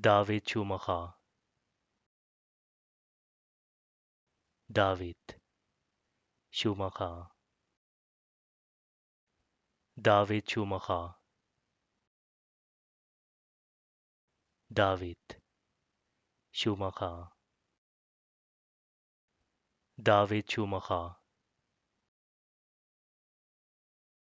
David Schumacher David Schumacher David Schumacher David Schumacher David Schumacher